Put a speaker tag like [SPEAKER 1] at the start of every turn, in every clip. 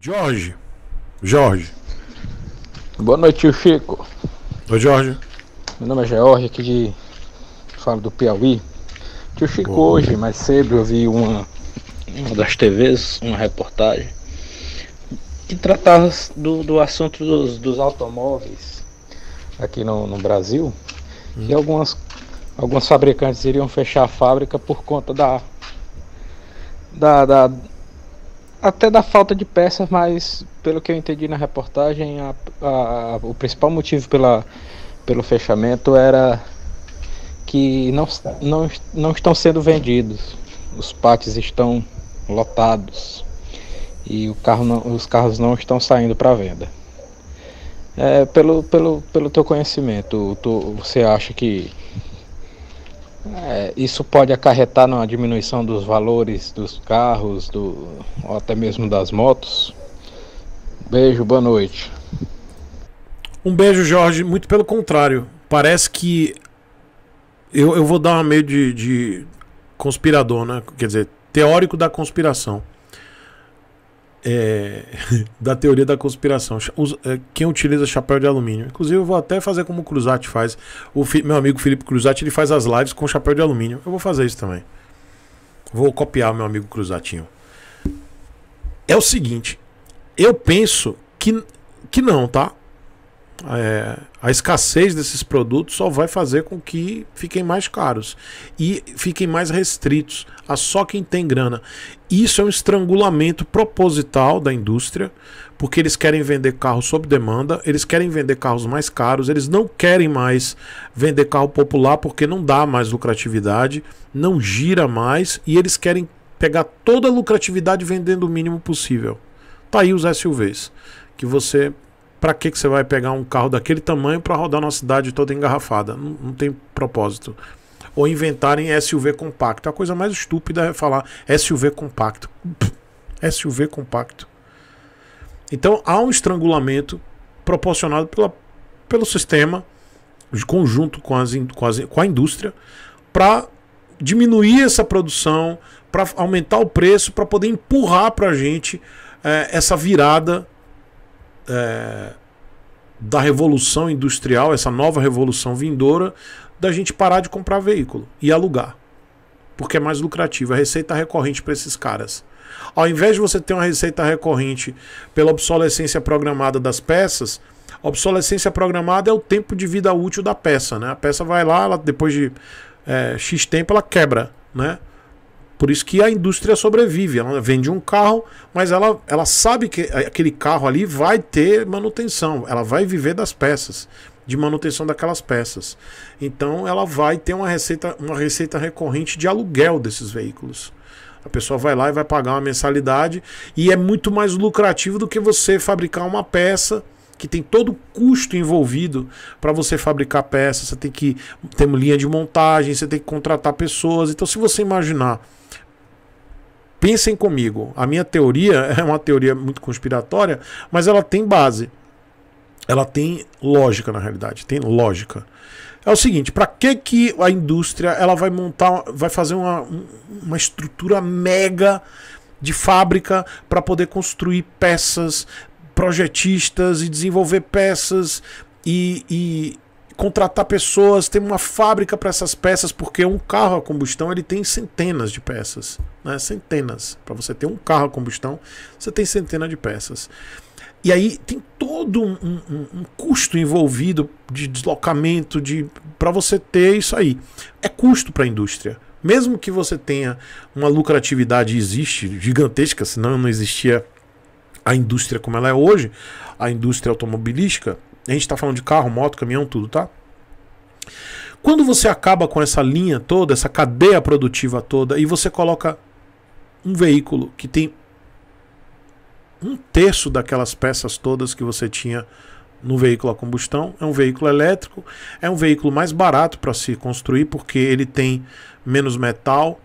[SPEAKER 1] Jorge. Jorge. Boa noite, tio Chico. Oi, Jorge. Meu nome é Jorge, aqui de. Falo do Piauí. Tio Chico, Boa. hoje, mais cedo, eu vi uma, uma das TVs, uma reportagem, que tratava do, do assunto dos, dos automóveis aqui no, no Brasil. Hum. E algumas, alguns fabricantes iriam fechar a fábrica por conta da, da, da até da falta de peças, mas pelo que eu entendi na reportagem, a, a, o principal motivo pela, pelo fechamento era que não, não, não estão sendo vendidos. Os pates estão lotados e carro não, os carros não estão saindo para venda. É, pelo, pelo, pelo teu conhecimento, tu, você acha que é, isso pode acarretar numa diminuição dos valores dos carros, do, ou até mesmo das motos. Beijo, boa noite. Um beijo, Jorge. Muito pelo contrário. Parece que. Eu, eu vou dar uma meio de, de conspirador, né? Quer dizer, teórico da conspiração é, da teoria da conspiração. É, quem utiliza chapéu de alumínio. Inclusive, eu vou até fazer como o Cruzati faz. O fi, meu amigo Felipe Cruzati ele faz as lives com chapéu de alumínio. Eu vou fazer isso também. Vou copiar meu amigo Cruzatinho. É o seguinte, eu penso que, que não, tá? é, a escassez desses produtos só vai fazer com que fiquem mais caros e fiquem mais restritos a só quem tem grana. Isso é um estrangulamento proposital da indústria, porque eles querem vender carro sob demanda, eles querem vender carros mais caros, eles não querem mais vender carro popular porque não dá mais lucratividade, não gira mais e eles querem pegar toda a lucratividade vendendo o mínimo possível. Tá aí os SUVs que você para que, que você vai pegar um carro daquele tamanho para rodar uma cidade toda engarrafada? Não, não, tem propósito. Ou inventarem SUV compacto. A coisa mais estúpida é falar SUV compacto. SUV compacto. Então há um estrangulamento proporcionado pela, pelo sistema, de conjunto com, as, com, as, com a indústria, para diminuir essa produção, para aumentar o preço, para poder empurrar para a gente eh, essa virada é, da revolução industrial, essa nova revolução vindoura, da gente parar de comprar veículo e alugar. Porque é mais lucrativo, a receita recorrente para esses caras. Ao invés de você ter uma receita recorrente pela obsolescência programada das peças, a obsolescência programada é o tempo de vida útil da peça. Né? A peça vai lá, ela, depois de é, X tempo, ela quebra. Né? Por isso que a indústria sobrevive. Ela vende um carro, mas ela, ela sabe que aquele carro ali vai ter manutenção. Ela vai viver das peças, de manutenção daquelas peças. Então ela vai ter uma receita, uma receita recorrente de aluguel desses veículos. A pessoa vai lá e vai pagar uma mensalidade e é muito mais lucrativo do que você fabricar uma peça que tem todo o custo envolvido para você fabricar peças, você tem que ter uma linha de montagem, você tem que contratar pessoas. Então, se você imaginar, pensem comigo, a minha teoria é uma teoria muito conspiratória, mas ela tem base. Ela tem lógica na realidade, tem lógica. É o seguinte, para que que a indústria ela vai montar, vai fazer uma, uma estrutura mega de fábrica para poder construir peças projetistas e desenvolver peças e, e contratar pessoas, tem uma fábrica para essas peças, porque um carro a combustão ele tem centenas de peças, né? Centenas. Para você ter um carro a combustão, você tem centenas de peças. E aí tem todo um, um, um custo envolvido de deslocamento, de para você ter isso aí. É custo para a indústria. Mesmo que você tenha uma lucratividade existe gigantesca, senão não existia a indústria como ela é hoje, a indústria automobilística, a gente está falando de carro, moto, caminhão, tudo, tá? Quando você acaba com essa linha toda, essa cadeia produtiva toda, e você coloca um veículo que tem um terço daquelas peças todas que você tinha no veículo a combustão, é um veículo elétrico, é um veículo mais barato para se construir porque ele tem menos metal,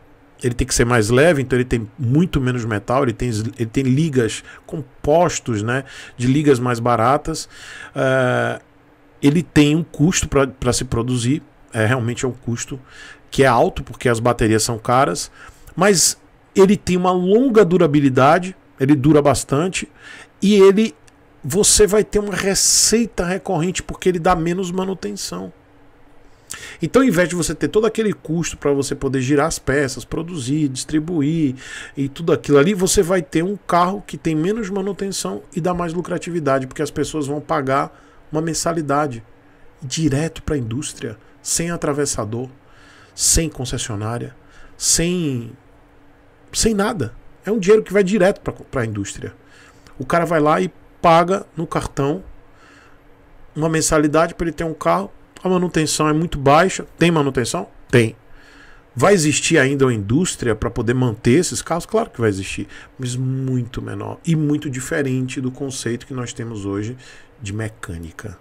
[SPEAKER 1] ele tem que ser mais leve, então ele tem muito menos metal, ele tem, ele tem ligas compostos, né, de ligas mais baratas. Uh, ele tem um custo para se produzir, é, realmente é um custo que é alto, porque as baterias são caras, mas ele tem uma longa durabilidade, ele dura bastante, e ele você vai ter uma receita recorrente porque ele dá menos manutenção. Então, ao invés de você ter todo aquele custo para você poder girar as peças, produzir, distribuir e tudo aquilo ali, você vai ter um carro que tem menos manutenção e dá mais lucratividade, porque as pessoas vão pagar uma mensalidade direto para a indústria, sem atravessador, sem concessionária, sem sem nada. É um dinheiro que vai direto para a indústria. O cara vai lá e paga no cartão uma mensalidade para ele ter um carro a manutenção é muito baixa. Tem manutenção? Tem. Vai existir ainda uma indústria para poder manter esses carros? Claro que vai existir, mas muito menor e muito diferente do conceito que nós temos hoje de mecânica.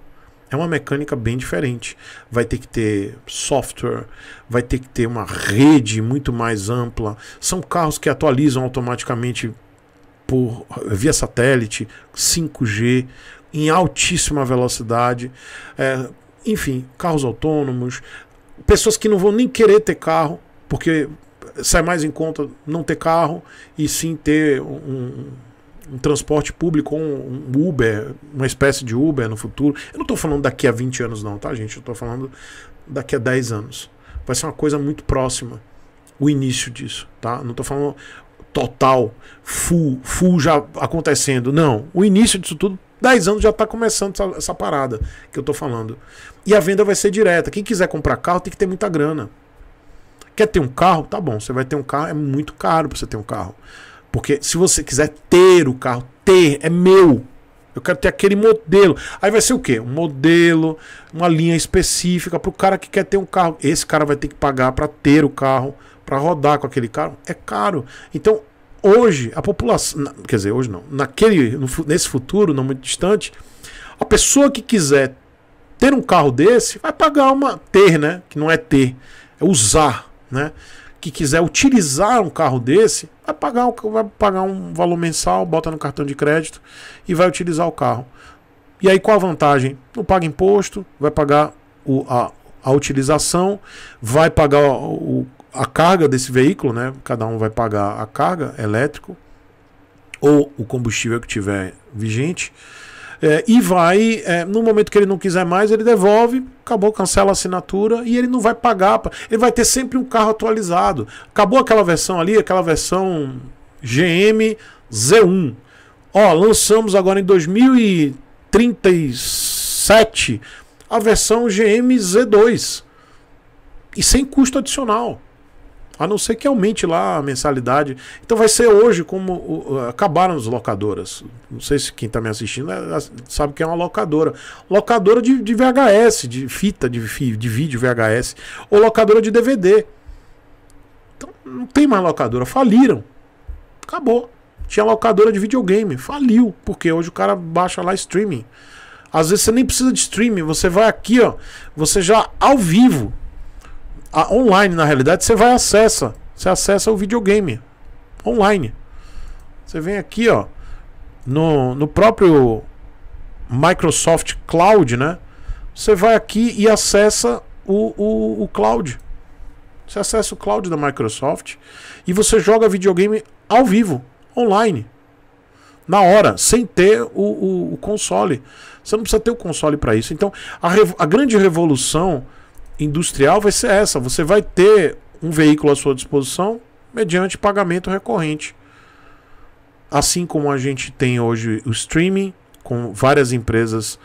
[SPEAKER 1] É uma mecânica bem diferente. Vai ter que ter software, vai ter que ter uma rede muito mais ampla. São carros que atualizam automaticamente por via satélite, 5G, em altíssima velocidade. É, enfim, carros autônomos, pessoas que não vão nem querer ter carro, porque sai mais em conta não ter carro e sim ter um, um transporte público, um, um Uber, uma espécie de Uber no futuro. Eu não estou falando daqui a 20 anos, não, tá, gente? Eu estou falando daqui a 10 anos. Vai ser uma coisa muito próxima o início disso, tá? Não estou falando total, full, full já acontecendo. Não, o início disso tudo 10 anos já está começando essa, essa, parada que eu estou falando. E a venda vai ser direta. Quem quiser comprar carro tem que ter muita grana. Quer ter um carro? Tá bom, você vai ter um carro. É muito caro você ter um carro. Porque se você quiser ter o carro, ter, é meu. Eu quero ter aquele modelo. Aí vai ser o quê? Um modelo, uma linha específica para o cara que quer ter um carro. Esse cara vai ter que pagar para ter o carro, para rodar com aquele carro. É caro. Então hoje a população, quer dizer, hoje não, naquele, nesse futuro não muito distante, a pessoa que quiser ter um carro desse vai pagar uma ter, né? Que não é ter, é usar, né? Que quiser utilizar um carro desse vai pagar, vai pagar um valor mensal, bota no cartão de crédito e vai utilizar o carro. E aí qual a vantagem? Não paga imposto, vai pagar o, a, a utilização, vai pagar o, o a carga desse veículo, né? Cada um vai pagar a carga elétrico ou o combustível que tiver vigente. É, e vai, é, no momento que ele não quiser mais, ele devolve, acabou, cancela a assinatura e ele não vai pagar. Ele vai ter sempre um carro atualizado. Acabou aquela versão ali, aquela versão GM Z1. Ó, lançamos agora em 2037 a versão GM Z2 e sem custo adicional. A não ser que aumente lá a mensalidade. Então vai ser hoje como uh, acabaram as locadoras. Não sei se quem está me assistindo é, sabe que é uma locadora. Locadora de, de VHS, de fita de, de vídeo VHS. Ou locadora de DVD. Então, não tem mais locadora. Faliram. Acabou. Tinha locadora de videogame. Faliu. Porque hoje o cara baixa lá streaming. Às vezes você nem precisa de streaming, você vai aqui, ó, você já ao vivo a, online, na realidade, você vai acessa. Você acessa o videogame online. Você vem aqui, ó, no, no próprio Microsoft Cloud, né? Você vai aqui e acessa o, o, o cloud. Você acessa o cloud da Microsoft e você joga videogame ao vivo, online. Na hora, sem ter o, o, o console. Você não precisa ter o console para isso. Então, a, a grande revolução industrial vai ser essa: você vai ter um veículo à sua disposição mediante pagamento recorrente. Assim como a gente tem hoje o streaming, com várias empresas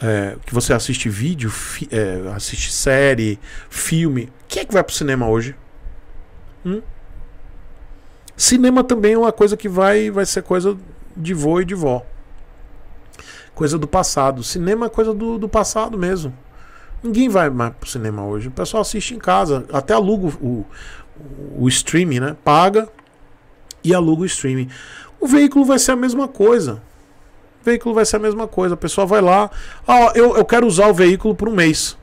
[SPEAKER 1] é, que você assiste vídeo, fi, é, assiste série, filme. Quem é que vai pro cinema hoje? Hum? Cinema também é uma coisa que vai, vai ser coisa de vô e de vó. Coisa do passado. Cinema é coisa do, do passado mesmo. Ninguém vai mais pro cinema hoje. O pessoal assiste em casa. Até aluga o, o, o streaming, né? Paga e aluga o streaming. O veículo vai ser a mesma coisa. O veículo vai ser a mesma coisa. A pessoa vai lá. Ah, eu, eu quero usar o veículo por um mês.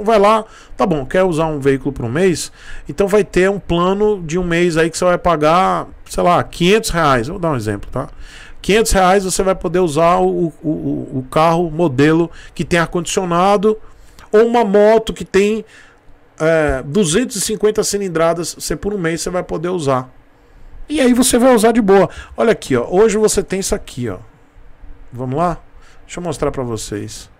[SPEAKER 1] Vai lá, tá bom, quer usar um veículo por um mês? Então vai ter um plano de um mês aí que você vai pagar, sei lá, 500 reais. Vou dar um exemplo, tá? 500 reais você vai poder usar o, o, o carro modelo que tem ar-condicionado, ou uma moto que tem é, 250 cilindradas, você por um mês você vai poder usar. E aí você vai usar de boa. Olha aqui, ó. Hoje você tem isso aqui, ó. Vamos lá? Deixa eu mostrar para vocês.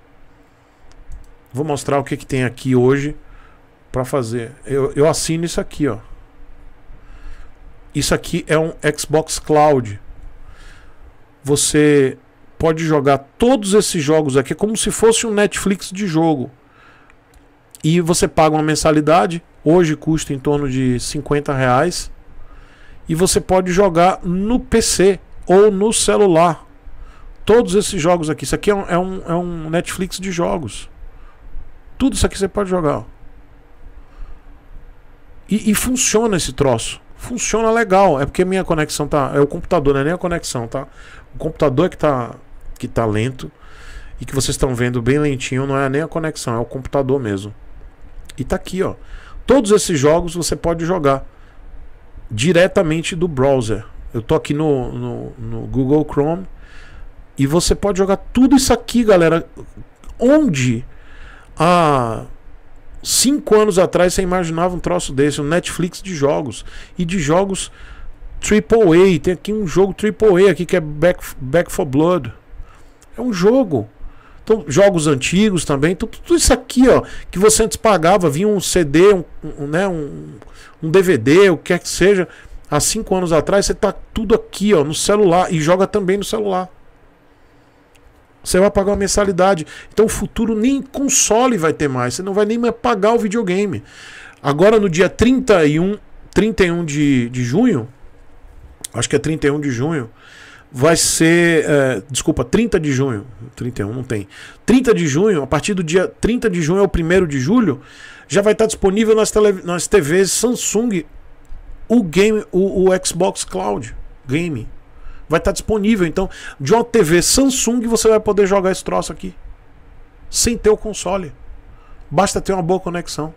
[SPEAKER 1] Vou mostrar o que, que tem aqui hoje para fazer. Eu, eu assino isso aqui, ó. Isso aqui é um Xbox Cloud. Você pode jogar todos esses jogos aqui. como se fosse um Netflix de jogo. E você paga uma mensalidade, hoje custa em torno de 50 reais. E você pode jogar no PC ou no celular. Todos esses jogos aqui. Isso aqui é um, é um, é um Netflix de jogos. Tudo isso aqui você pode jogar. E, e, funciona esse troço. Funciona legal. É porque minha conexão tá. É o computador, não é nem a conexão, tá? O computador é que tá, que tá lento. E que vocês estão vendo bem lentinho, não é nem a conexão, é o computador mesmo. E tá aqui, ó. Todos esses jogos você pode jogar diretamente do browser. Eu tô aqui no, no, no Google Chrome e você pode jogar tudo isso aqui, galera. Onde há cinco anos atrás você imaginava um troço desse, um Netflix de jogos e de jogos AAA. Tem aqui um jogo AAA aqui que é Back, Back for Blood. É um jogo então, jogos antigos também. Então, tudo isso aqui, ó, que você antes pagava, vinha um CD, um, um né, um, um DVD, o que quer que seja. Há cinco anos atrás, você tá tudo aqui, ó, no celular. E joga também no celular. Você vai pagar uma mensalidade. Então o futuro nem console vai ter mais. Você não vai nem mais pagar o videogame. Agora no dia 31, 31 de, de junho, acho que é 31 de junho, vai ser. É, desculpa, 30 de junho. 31 não tem. 30 de junho, a partir do dia 30 de junho ao 1 de julho, já vai estar disponível nas, tele, nas TVs Samsung o game, o, o Xbox Cloud Game. Vai estar disponível. Então, de uma TV Samsung você vai poder jogar esse troço aqui. Sem ter o console. Basta ter uma boa conexão.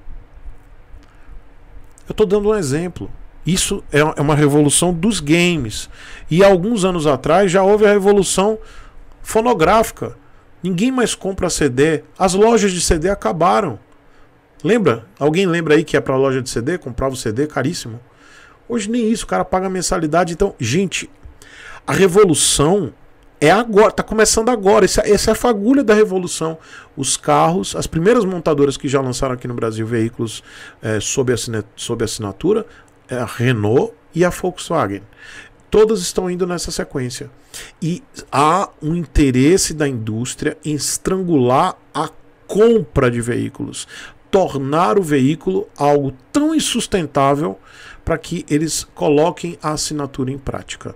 [SPEAKER 1] Eu estou dando um exemplo. Isso é, é uma revolução dos games. E alguns anos atrás já houve a revolução fonográfica. Ninguém mais compra CD. As lojas de CD acabaram. Lembra? Alguém lembra aí que ia para loja de CD, comprava o CD caríssimo? Hoje nem isso, o cara paga mensalidade. Então, gente, a revolução é agora, tá começando agora. Essa, é, essa é a fagulha da revolução. Os carros, as primeiras montadoras que já lançaram aqui no Brasil veículos é, sob, assinatura, a é, Renault e a Volkswagen. Todas estão indo nessa sequência. E há um interesse da indústria em estrangular a compra de veículos, tornar o veículo algo tão insustentável para que eles coloquem a assinatura em prática.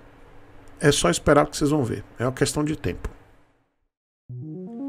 [SPEAKER 1] É só esperar que vocês vão ver. É uma questão de tempo.